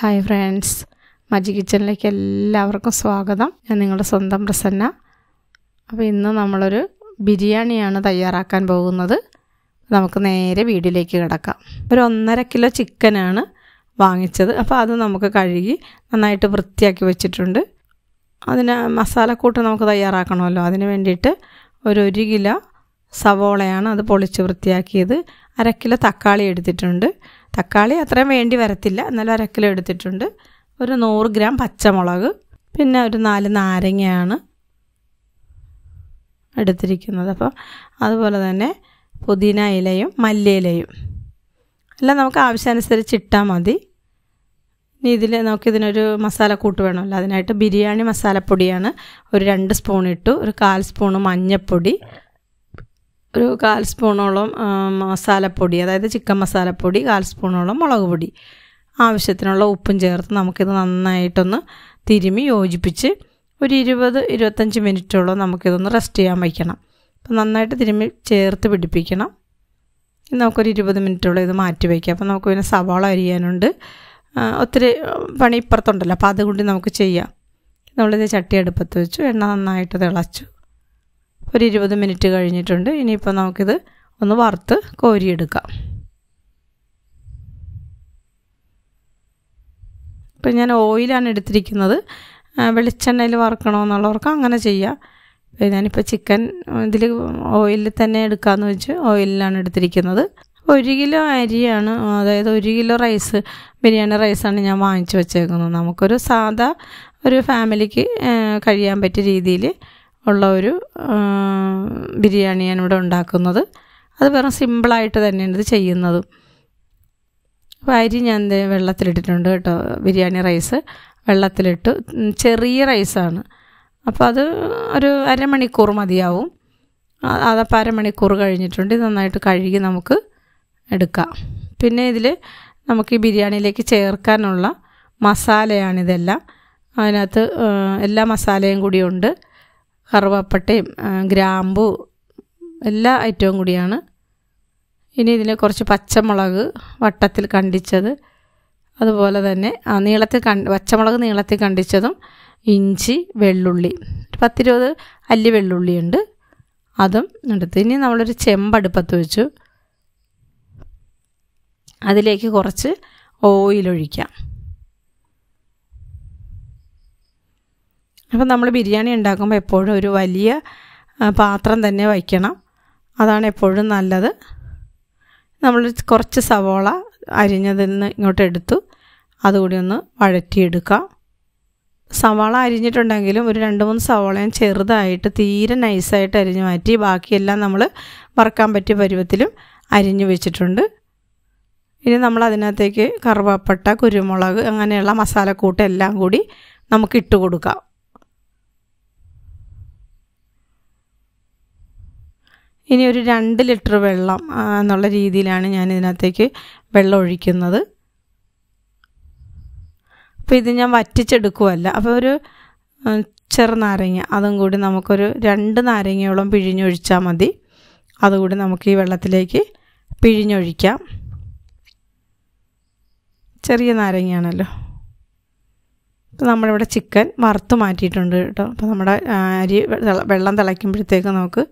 hi friends മജി കിച്ചണിലേക്ക് എല്ലാവർക്കും സ്വാഗതം ഞാൻ നിങ്ങളുടെ സ്വന്തം പ്രസന്ന അപ്പോൾ ഇന്ന് നമ്മളൊരു ബിരിയാണിയാണ് തയ്യാറാക്കാൻ പോകുന്നത് നമുക്ക് നേരെ വീട്ടിലേക്ക് കിടക്കാം ഒരു ഒന്നര കിലോ ചിക്കനാണ് വാങ്ങിച്ചത് അപ്പോൾ അത് നമുക്ക് കഴുകി നന്നായിട്ട് വൃത്തിയാക്കി വെച്ചിട്ടുണ്ട് അതിന് മസാലക്കൂട്ട് നമുക്ക് തയ്യാറാക്കണമല്ലോ അതിന് വേണ്ടിയിട്ട് ഒരു ഒരു കിലോ സവോളയാണ് അത് പൊളിച്ച് വൃത്തിയാക്കിയത് അരക്കിലോ തക്കാളി എടുത്തിട്ടുണ്ട് തക്കാളി അത്രയും വേണ്ടി വരത്തില്ല എന്നാലും അരക്കിലോ എടുത്തിട്ടുണ്ട് ഒരു നൂറ് ഗ്രാം പച്ചമുളക് പിന്നെ ഒരു നാല് നാരങ്ങയാണ് എടുത്തിരിക്കുന്നത് അപ്പോൾ അതുപോലെ തന്നെ പുതിന ഇലയും മല്ലിയിലയും എല്ലാം നമുക്ക് ആവശ്യാനുസരിച്ച് ഇട്ടാൽ മതി ഇനി ഇതിൽ നമുക്കിതിനൊരു കൂട്ട് വേണമല്ലോ അതിനായിട്ട് ബിരിയാണി മസാലപ്പൊടിയാണ് ഒരു രണ്ട് സ്പൂൺ ഇട്ടു ഒരു കാൽ സ്പൂണ് മഞ്ഞൾപ്പൊടി ഒരു കാൽ സ്പൂണോളം മസാലപ്പൊടി അതായത് ചിക്കൻ മസാലപ്പൊടി കാൽ സ്പൂണോളം മുളക് പൊടി ആവശ്യത്തിനുള്ള ഉപ്പും ചേർത്ത് നമുക്കിത് നന്നായിട്ടൊന്ന് തിരുമി യോജിപ്പിച്ച് ഒരു ഇരുപത് ഇരുപത്തഞ്ച് മിനിറ്റോളം നമുക്കിതൊന്ന് റെസ്റ്റ് ചെയ്യാൻ വയ്ക്കണം അപ്പോൾ നന്നായിട്ട് തിരുമി ചേർത്ത് പിടിപ്പിക്കണം നമുക്കൊരു ഇരുപത് മിനിറ്റോളം ഇത് മാറ്റി വയ്ക്കാം അപ്പോൾ നമുക്ക് പിന്നെ സവാള അരിയാനുണ്ട് ഒത്തിരി പണി ഇപ്പുറത്തുണ്ടല്ലോ അപ്പോൾ അതുകൊണ്ട് നമുക്ക് ചെയ്യാം നമ്മളിത് ചട്ടി അടുപ്പത്ത് വെച്ചു എണ്ണ നന്നായിട്ട് തിളച്ചു ഒരു ഇരുപത് മിനിറ്റ് കഴിഞ്ഞിട്ടുണ്ട് ഇനിയിപ്പോൾ നമുക്കിത് ഒന്ന് വറുത്ത് കോരിയെടുക്കാം ഇപ്പം ഞാൻ ഓയിലാണ് എടുത്തിരിക്കുന്നത് വെളിച്ചെണ്ണയിൽ വറുക്കണമെന്നുള്ളവർക്ക് അങ്ങനെ ചെയ്യുക ഞാനിപ്പോൾ ചിക്കൻ ഇതിൽ ഓയിലിൽ തന്നെ എടുക്കാമെന്ന് വെച്ച് ഓയിലിലാണ് എടുത്തിരിക്കുന്നത് ഒരു കിലോ അരിയാണ് അതായത് ഒരു കിലോ റൈസ് ബിരിയാണി റൈസാണ് ഞാൻ വാങ്ങിച്ചു വെച്ചേക്കുന്നത് നമുക്കൊരു സാധാ ഒരു ഫാമിലിക്ക് കഴിയാൻ പറ്റിയ രീതിയിൽ ഉള്ള ഒരു ബിരിയാണി ഞാനിവിടെ ഉണ്ടാക്കുന്നത് അത് വെറും സിമ്പിളായിട്ട് തന്നെയാണ് ഇത് ചെയ്യുന്നതും അപ്പോൾ അരി ഞാൻ വെള്ളത്തിലിട്ടിട്ടുണ്ട് കേട്ടോ ബിരിയാണി റൈസ് വെള്ളത്തിലിട്ടു ചെറിയ റൈസാണ് അപ്പോൾ അത് ഒരു അരമണിക്കൂർ മതിയാവും അതപ്പോൾ അരമണിക്കൂർ കഴിഞ്ഞിട്ടുണ്ട് നന്നായിട്ട് കഴുകി നമുക്ക് എടുക്കാം പിന്നെ ഇതിൽ നമുക്ക് ഈ ബിരിയാണിയിലേക്ക് ചേർക്കാനുള്ള മസാലയാണിതെല്ലാം അതിനകത്ത് എല്ലാ മസാലയും കൂടിയുണ്ട് കറുവപ്പട്ടയും ഗ്രാമ്പു എല്ലാ ഐറ്റവും കൂടിയാണ് ഇനി ഇതിന് കുറച്ച് പച്ചമുളക് വട്ടത്തിൽ കണ്ടിച്ചത് അതുപോലെ തന്നെ ആ നീളത്തിൽ കണ്ട് പച്ചമുളക് നീളത്തിൽ കണ്ടിച്ചതും ഇഞ്ചി വെള്ളുള്ളി പത്തിരുപത് അല്ലി വെള്ളുള്ളിയുണ്ട് അതും എടുത്ത് ഇനി നമ്മളൊരു ചെമ്പടുപ്പത്ത് വെച്ചു അതിലേക്ക് കുറച്ച് ഓയിലൊഴിക്കാം അപ്പം നമ്മൾ ബിരിയാണി ഉണ്ടാക്കുമ്പോൾ എപ്പോഴും ഒരു വലിയ പാത്രം തന്നെ വയ്ക്കണം അതാണ് എപ്പോഴും നല്ലത് നമ്മൾ കുറച്ച് സവോള അരിഞ്ഞതിൽ നിന്ന് ഇങ്ങോട്ട് എടുത്തു അതുകൂടി ഒന്ന് വഴറ്റിയെടുക്കാം സവാള അരിഞ്ഞിട്ടുണ്ടെങ്കിലും ഒരു രണ്ട് മൂന്ന് സവാളയും ചെറുതായിട്ട് തീരെ നൈസായിട്ട് അരിഞ്ഞ് മാറ്റി ബാക്കിയെല്ലാം നമ്മൾ വറുക്കാൻ പറ്റിയ പരുവത്തിലും അരിഞ്ഞു വെച്ചിട്ടുണ്ട് ഇനി നമ്മൾ അതിനകത്തേക്ക് കറുവാപ്പട്ട കുരുമുളക് അങ്ങനെയുള്ള മസാലക്കൂട്ട് എല്ലാം കൂടി നമുക്ക് ഇട്ട് കൊടുക്കാം ഇനി ഒരു രണ്ട് ലിറ്റർ വെള്ളം എന്നുള്ള രീതിയിലാണ് ഞാൻ ഇതിനകത്തേക്ക് വെള്ളം ഒഴിക്കുന്നത് അപ്പോൾ ഇത് ഞാൻ വറ്റിച്ചെടുക്കുമല്ല അപ്പോൾ ഒരു ചെറുനാരങ്ങ അതും കൂടി നമുക്കൊരു രണ്ട് നാരങ്ങയോളം പിഴിഞ്ഞൊഴിച്ചാൽ മതി അതുകൂടി നമുക്ക് ഈ വെള്ളത്തിലേക്ക് പിഴിഞ്ഞൊഴിക്കാം ചെറിയ നാരങ്ങയാണല്ലോ ഇപ്പോൾ നമ്മളിവിടെ ചിക്കൻ വറുത്ത് മാറ്റിയിട്ടുണ്ട് കേട്ടോ അപ്പോൾ നമ്മുടെ അരി വെള്ളം തിളയ്ക്കുമ്പോഴത്തേക്ക് നമുക്ക്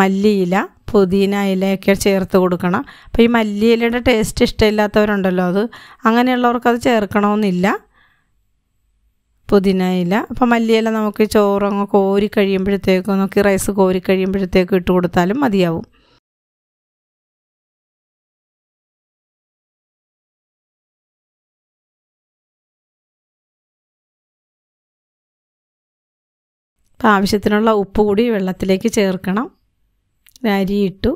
മല്ലിയില പുതിന ഇലയൊക്കെ ചേർത്ത് കൊടുക്കണം അപ്പോൾ ഈ മല്ലിയിലയുടെ ടേസ്റ്റ് ഇഷ്ടമില്ലാത്തവരുണ്ടല്ലോ അത് അങ്ങനെയുള്ളവർക്ക് അത് ചേർക്കണമെന്നില്ല പുതിന ഇല അപ്പോൾ മല്ലിയില നമുക്ക് ചോറ് കോരി കഴിയുമ്പോഴത്തേക്കും നമുക്ക് റൈസ് കോരി കഴിയുമ്പോഴത്തേക്കും ഇട്ട് കൊടുത്താലും മതിയാവും അപ്പോൾ ആവശ്യത്തിനുള്ള ഉപ്പ് കൂടി വെള്ളത്തിലേക്ക് ചേർക്കണം അരിയിട്ടു ഇട്ടു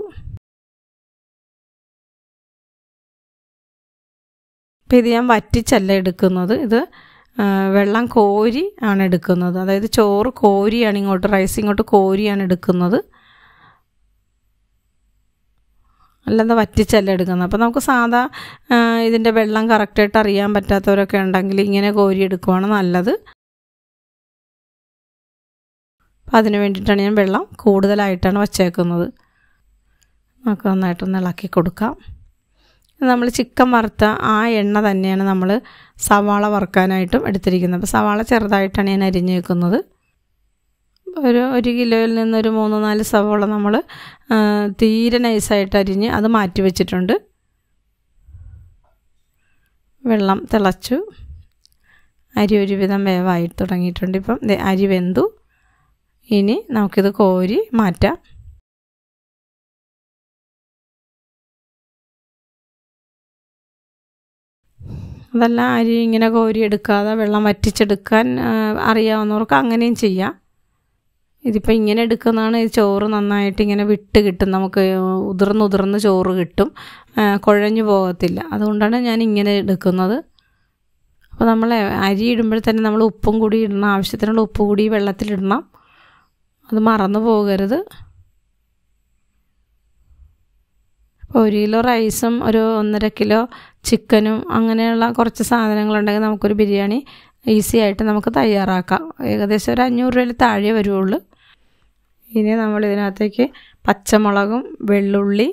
അപ്പോൾ ഇത് ഞാൻ വറ്റിച്ചല്ല എടുക്കുന്നത് ഇത് വെള്ളം കോരി ആണ് എടുക്കുന്നത് അതായത് ചോറ് കോരിയാണ് ഇങ്ങോട്ട് റൈസ് ഇങ്ങോട്ട് കോരിയാണ് എടുക്കുന്നത് അല്ലാതെ വറ്റിച്ചല്ല എടുക്കുന്നത് അപ്പോൾ നമുക്ക് സാധാ ഇതിൻ്റെ വെള്ളം കറക്റ്റായിട്ട് അറിയാൻ പറ്റാത്തവരൊക്കെ ഉണ്ടെങ്കിൽ ഇങ്ങനെ കോരി എടുക്കുവാണ് നല്ലത് അപ്പോൾ അതിന് വേണ്ടിയിട്ടാണ് ഞാൻ വെള്ളം കൂടുതലായിട്ടാണ് വച്ചേക്കുന്നത് നമുക്ക് നന്നായിട്ടൊന്ന് ഇളക്കി കൊടുക്കാം നമ്മൾ ചിക്കൻ വറുത്ത ആ എണ്ണ തന്നെയാണ് നമ്മൾ സവാള വറുക്കാനായിട്ടും എടുത്തിരിക്കുന്നത് അപ്പോൾ സവാള ചെറുതായിട്ടാണ് ഞാൻ വെക്കുന്നത് ഒരു ഒരു കിലോയിൽ നിന്ന് ഒരു മൂന്ന് നാല് സവാള നമ്മൾ തീരെ നൈസായിട്ട് അരിഞ്ഞ് അത് മാറ്റി വെച്ചിട്ടുണ്ട് വെള്ളം തിളച്ചു അരി ഒരുവിധം വേവായി തുടങ്ങിയിട്ടുണ്ട് ഇപ്പം അരി വെന്തു ഇനി നമുക്കിത് കോരി മാറ്റാം അതല്ല അരി ഇങ്ങനെ കോരി എടുക്കാതെ വെള്ളം വറ്റിച്ചെടുക്കാൻ അറിയാവുന്നവർക്ക് അങ്ങനെയും ചെയ്യാം ഇതിപ്പോൾ ഇങ്ങനെ എടുക്കുന്നതാണ് ഈ ചോറ് നന്നായിട്ട് ഇങ്ങനെ വിട്ട് കിട്ടും നമുക്ക് ഉതിർന്നുതിർന്ന് ചോറ് കിട്ടും കുഴഞ്ഞു പോകത്തില്ല അതുകൊണ്ടാണ് ഞാൻ ഇങ്ങനെ എടുക്കുന്നത് അപ്പോൾ നമ്മൾ അരി ഇടുമ്പോൾ തന്നെ നമ്മൾ ഉപ്പും കൂടി ഇടണം ആവശ്യത്തിനുള്ള ഉപ്പ് കൂടി വെള്ളത്തിലിടണം അത് മറന്നു പോകരുത് അപ്പോൾ ഒരു കിലോ റൈസും ഒരു ഒന്നര കിലോ ചിക്കനും അങ്ങനെയുള്ള കുറച്ച് സാധനങ്ങളുണ്ടെങ്കിൽ നമുക്കൊരു ബിരിയാണി ഈസി ആയിട്ട് നമുക്ക് തയ്യാറാക്കാം ഏകദേശം ഒരു അഞ്ഞൂറ് രൂപയിൽ താഴെ വരുള്ളൂ ഇനി നമ്മൾ ഇതിനകത്തേക്ക് പച്ചമുളകും വെള്ളുള്ളി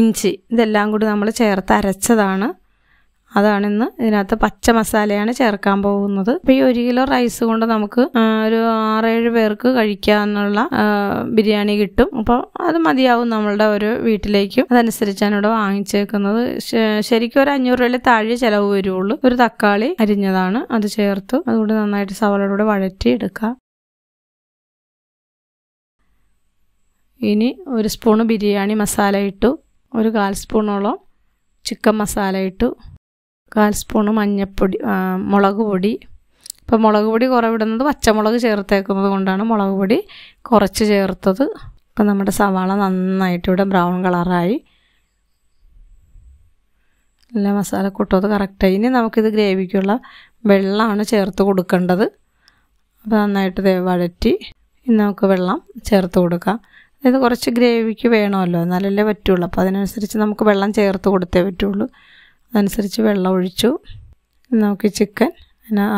ഇഞ്ചി ഇതെല്ലാം കൂടി നമ്മൾ ചേർത്ത് അരച്ചതാണ് അതാണ് ഇന്ന് ഇതിനകത്ത് പച്ച മസാലയാണ് ചേർക്കാൻ പോകുന്നത് അപ്പം ഈ ഒരു കിലോ റൈസ് കൊണ്ട് നമുക്ക് ഒരു ആറേഴ് പേർക്ക് കഴിക്കാനുള്ള ബിരിയാണി കിട്ടും അപ്പോൾ അത് മതിയാവും നമ്മളുടെ ഒരു വീട്ടിലേക്കും അതനുസരിച്ചാണ് ഇവിടെ വാങ്ങിച്ചേക്കുന്നത് ശരിക്കും ഒരു അഞ്ഞൂറ് രൂപയിൽ താഴെ ചിലവ് വരുള്ളൂ ഒരു തക്കാളി അരിഞ്ഞതാണ് അത് ചേർത്ത് അതുകൊണ്ട് നന്നായിട്ട് വഴറ്റി എടുക്കാം ഇനി ഒരു സ്പൂൺ ബിരിയാണി മസാല ഇട്ടു ഒരു കാൽ സ്പൂണോളം ചിക്കൻ മസാല ഇട്ടു കാൽ സ്പൂണ് മഞ്ഞപ്പൊടി മുളക് പൊടി ഇപ്പോൾ മുളക് പൊടി കുറവിടുന്നത് പച്ചമുളക് ചേർത്തേക്കുന്നത് കൊണ്ടാണ് മുളക് പൊടി കുറച്ച് ചേർത്തത് അപ്പോൾ നമ്മുടെ സവാള നന്നായിട്ട് ഇവിടെ ബ്രൗൺ കളറായി എല്ലാ മസാലക്കൂട്ടവും അത് കറക്റ്റായി ഇനി നമുക്കിത് ഗ്രേവിക്കുള്ള വെള്ളമാണ് ചേർത്ത് കൊടുക്കേണ്ടത് അപ്പോൾ നന്നായിട്ട് ദേ വഴറ്റി ഇനി നമുക്ക് വെള്ളം ചേർത്ത് കൊടുക്കാം അതായത് കുറച്ച് ഗ്രേവിക്ക് വേണമല്ലോ എന്നാലല്ലേ പറ്റുള്ളൂ അപ്പോൾ അതിനനുസരിച്ച് നമുക്ക് വെള്ളം ചേർത്ത് കൊടുത്തേ പറ്റുള്ളൂ അതനുസരിച്ച് വെള്ളം ഒഴിച്ചു നമുക്ക് ചിക്കൻ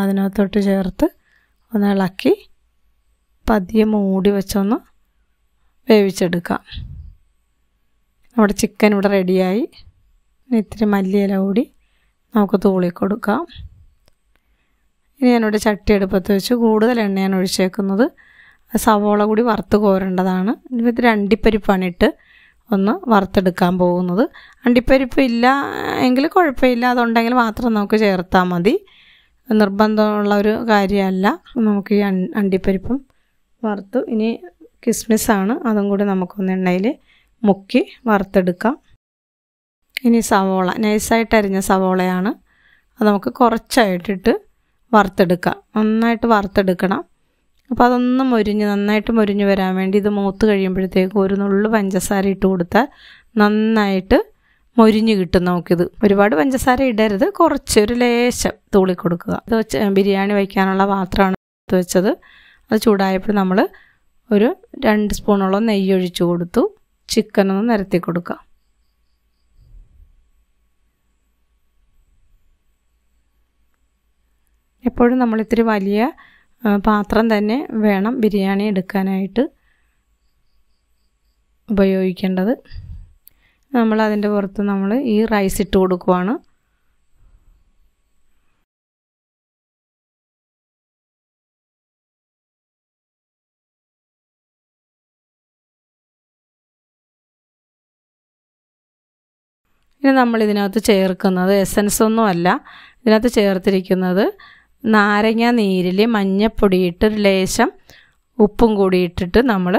അതിനകത്തോട്ട് ചേർത്ത് ഒന്ന് ഇളക്കി പതിയെ മൂടി വെച്ചൊന്ന് വേവിച്ചെടുക്കാം നമ്മുടെ ചിക്കൻ ഇവിടെ റെഡിയായി ഇത്തിരി മല്ലിയില കൂടി നമുക്ക് തൂളി കൊടുക്കാം ഇനി ഞാനിവിടെ ചട്ടി എടുപ്പത്ത് വെച്ച് കൂടുതൽ എണ്ണയാണ് ഒഴിച്ചേക്കുന്നത് സവോള കൂടി വറുത്ത് കോരേണ്ടതാണ് ഇത് രണ്ടിപ്പരിപ്പാണിട്ട് ഒന്ന് വറുത്തെടുക്കാൻ പോകുന്നത് അണ്ടിപ്പരിപ്പ് ഇല്ല എങ്കിൽ കുഴപ്പമില്ല അതുണ്ടെങ്കിൽ മാത്രം നമുക്ക് ചേർത്താൽ മതി നിർബന്ധമുള്ള ഒരു കാര്യമല്ല നമുക്ക് ഈ അണ്ടിപ്പരിപ്പും വറുത്തു ഇനി കിസ്മിസാണ് അതും കൂടി നമുക്കൊന്ന് എണ്ണയിൽ മുക്കി വറുത്തെടുക്കാം ഇനി സവോള നൈസായിട്ട് അരിഞ്ഞ സവോളയാണ് അത് നമുക്ക് കുറച്ചായിട്ടിട്ട് വറുത്തെടുക്കാം നന്നായിട്ട് വറുത്തെടുക്കണം അപ്പോൾ അതൊന്ന് മുരിഞ്ഞ് നന്നായിട്ട് മുരിഞ്ഞ് വരാൻ വേണ്ടി ഇത് മൂത്ത് കഴിയുമ്പോഴത്തേക്ക് ഒരു നുള്ളു പഞ്ചസാര ഇട്ട് കൊടുത്താൽ നന്നായിട്ട് മുരിഞ്ഞ് കിട്ടും നമുക്കിത് ഒരുപാട് പഞ്ചസാര ഇടരുത് കുറച്ചൊരു ലേശം തൂളി കൊടുക്കുക ഇത് വെച്ച് ബിരിയാണി വയ്ക്കാനുള്ള പാത്രമാണ് എടുത്ത് വെച്ചത് അത് ചൂടായപ്പോൾ നമ്മൾ ഒരു രണ്ട് സ്പൂണോളം നെയ്യ് ഒഴിച്ചു കൊടുത്തു ചിക്കനൊന്ന് നിരത്തി കൊടുക്കുക എപ്പോഴും നമ്മൾ ഇത്തിരി വലിയ പാത്രം തന്നെ വേണം ബിരിയാണി എടുക്കാനായിട്ട് ഉപയോഗിക്കേണ്ടത് നമ്മൾ അതിൻ്റെ പുറത്ത് നമ്മൾ ഈ റൈസ് ഇട്ട് കൊടുക്കുവാണ് ഇനി നമ്മൾ ഇതിനകത്ത് ചേർക്കുന്നത് എസൻസ് ഒന്നുമല്ല ഇതിനകത്ത് ചേർത്തിരിക്കുന്നത് നാരങ്ങ നീരിൽ മഞ്ഞപ്പൊടിയിട്ട് ലേശം ഉപ്പും കൂടി ഇട്ടിട്ട് നമ്മൾ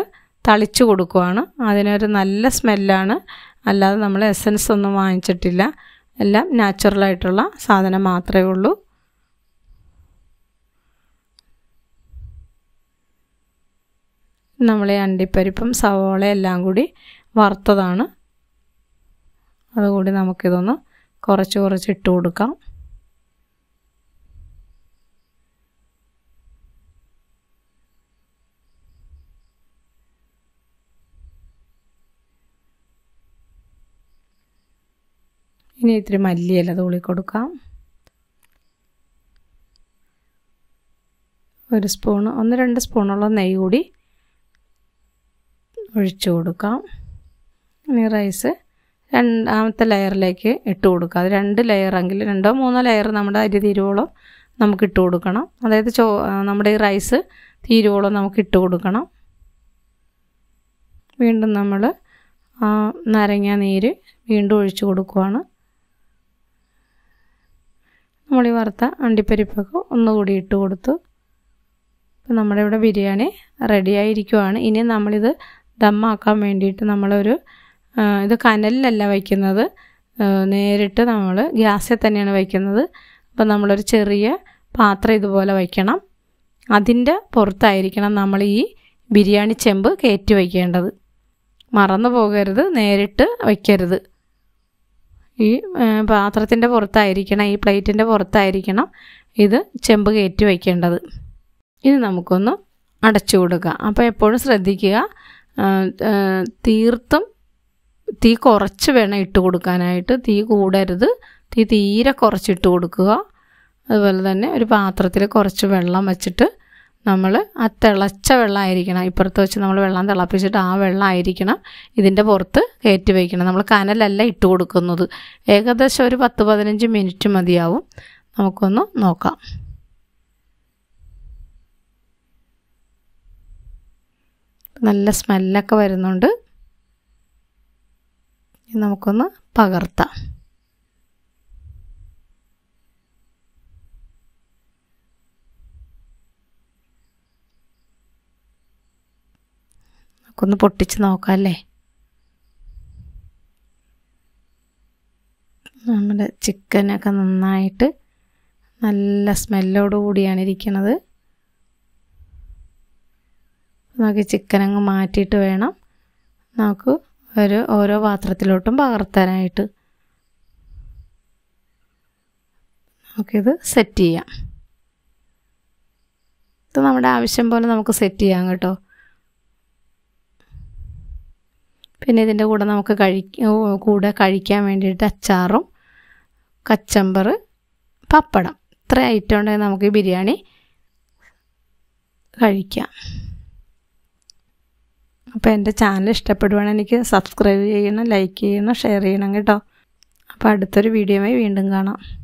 തളിച്ചു കൊടുക്കുവാണ് അതിനൊരു നല്ല സ്മെല്ലാണ് അല്ലാതെ നമ്മൾ എസൻസ് ഒന്നും വാങ്ങിച്ചിട്ടില്ല എല്ലാം നാച്ചുറലായിട്ടുള്ള സാധനം മാത്രമേ ഉള്ളൂ നമ്മൾ അണ്ടിപ്പരിപ്പും സവോള എല്ലാം കൂടി വറുത്തതാണ് അതുകൂടി നമുക്കിതൊന്ന് കുറച്ച് കുറച്ച് ഇട്ട് കൊടുക്കാം ഇനി ഇത്തിരി മല്ലിയില തൂളി കൊടുക്കാം ഒരു സ്പൂൺ ഒന്ന് രണ്ട് സ്പൂണുള്ള നെയ്യ് കൂടി ഒഴിച്ചു കൊടുക്കാം ഇനി റൈസ് രണ്ടാമത്തെ ലെയറിലേക്ക് ഇട്ട് കൊടുക്കുക അത് രണ്ട് ലെയറെങ്കിൽ രണ്ടോ മൂന്നോ ലെയർ നമ്മുടെ അരി തീരുവോളം നമുക്ക് ഇട്ട് കൊടുക്കണം അതായത് ചോ നമ്മുടെ ഈ റൈസ് തീരുവോളം നമുക്ക് ഇട്ട് കൊടുക്കണം വീണ്ടും നമ്മൾ നാരങ്ങ നീര് വീണ്ടും ഒഴിച്ചു കൊടുക്കുവാണ് നമ്മൾ ഈ വറുത്ത അണ്ടിപ്പരിപ്പൊക്കെ ഒന്നുകൂടി ഇട്ട് കൊടുത്തു അപ്പം നമ്മുടെ ഇവിടെ ബിരിയാണി റെഡി ആയിരിക്കുവാണ് ഇനി നമ്മളിത് ദമ്മാക്കാൻ വേണ്ടിയിട്ട് നമ്മളൊരു ഇത് കനലിലല്ല വയ്ക്കുന്നത് നേരിട്ട് നമ്മൾ ഗ്യാസിൽ തന്നെയാണ് വയ്ക്കുന്നത് അപ്പം നമ്മളൊരു ചെറിയ പാത്രം ഇതുപോലെ വയ്ക്കണം അതിൻ്റെ പുറത്തായിരിക്കണം നമ്മൾ ഈ ബിരിയാണി ചെമ്പ് കയറ്റി വയ്ക്കേണ്ടത് മറന്നു പോകരുത് നേരിട്ട് വയ്ക്കരുത് ഈ പാത്രത്തിൻ്റെ പുറത്തായിരിക്കണം ഈ പ്ലേറ്റിൻ്റെ പുറത്തായിരിക്കണം ഇത് ചെമ്പ് കയറ്റി വയ്ക്കേണ്ടത് ഇത് നമുക്കൊന്ന് അടച്ചു കൊടുക്കുക അപ്പോൾ എപ്പോഴും ശ്രദ്ധിക്കുക തീർത്തും തീ കുറച്ച് വേണം ഇട്ട് കൊടുക്കാനായിട്ട് തീ കൂടരുത് തീ തീരെ കുറച്ചിട്ട് കൊടുക്കുക അതുപോലെ തന്നെ ഒരു പാത്രത്തിൽ കുറച്ച് വെള്ളം വച്ചിട്ട് നമ്മൾ ആ തിളച്ച വെള്ളമായിരിക്കണം ഇപ്പുറത്ത് വെച്ച് നമ്മൾ വെള്ളം തിളപ്പിച്ചിട്ട് ആ വെള്ളമായിരിക്കണം ഇതിൻ്റെ പുറത്ത് കയറ്റി വയ്ക്കണം നമ്മൾ കനലല്ല ഇട്ട് കൊടുക്കുന്നത് ഏകദേശം ഒരു പത്ത് പതിനഞ്ച് മിനിറ്റ് മതിയാവും നമുക്കൊന്ന് നോക്കാം നല്ല സ്മെല്ലൊക്കെ വരുന്നുണ്ട് നമുക്കൊന്ന് പകർത്താം നമുക്കൊന്ന് പൊട്ടിച്ച് നോക്കാം അല്ലേ നമ്മുടെ ചിക്കനൊക്കെ നന്നായിട്ട് നല്ല സ്മെല്ലോടു കൂടിയാണ് ഇരിക്കുന്നത് നമുക്ക് ചിക്കൻ അങ്ങ് മാറ്റിയിട്ട് വേണം നമുക്ക് ഒരു ഓരോ പാത്രത്തിലോട്ടും പകർത്താനായിട്ട് നമുക്കിത് സെറ്റ് ചെയ്യാം ഇത് നമ്മുടെ ആവശ്യം പോലെ നമുക്ക് സെറ്റ് ചെയ്യാം കേട്ടോ പിന്നെ ഇതിൻ്റെ കൂടെ നമുക്ക് കഴി കൂടെ കഴിക്കാൻ വേണ്ടിയിട്ട് അച്ചാറും കച്ചമ്പർ പപ്പടം ഇത്ര ഐറ്റം ഉണ്ടെങ്കിൽ നമുക്ക് ബിരിയാണി കഴിക്കാം അപ്പോൾ എൻ്റെ ചാനൽ ഇഷ്ടപ്പെടുവാണെങ്കിൽ എനിക്ക് സബ്സ്ക്രൈബ് ചെയ്യണം ലൈക്ക് ചെയ്യണം ഷെയർ ചെയ്യണം കേട്ടോ അപ്പോൾ അടുത്തൊരു വീഡിയോയുമായി വീണ്ടും കാണാം